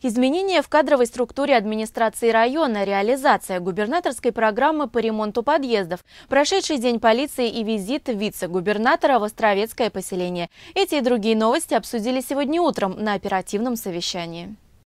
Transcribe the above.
Изменения в кадровой структуре администрации района, реализация губернаторской программы по ремонту подъездов, прошедший день полиции и визит вице-губернатора в Островецкое поселение. Эти и другие новости обсудили сегодня утром на оперативном совещании.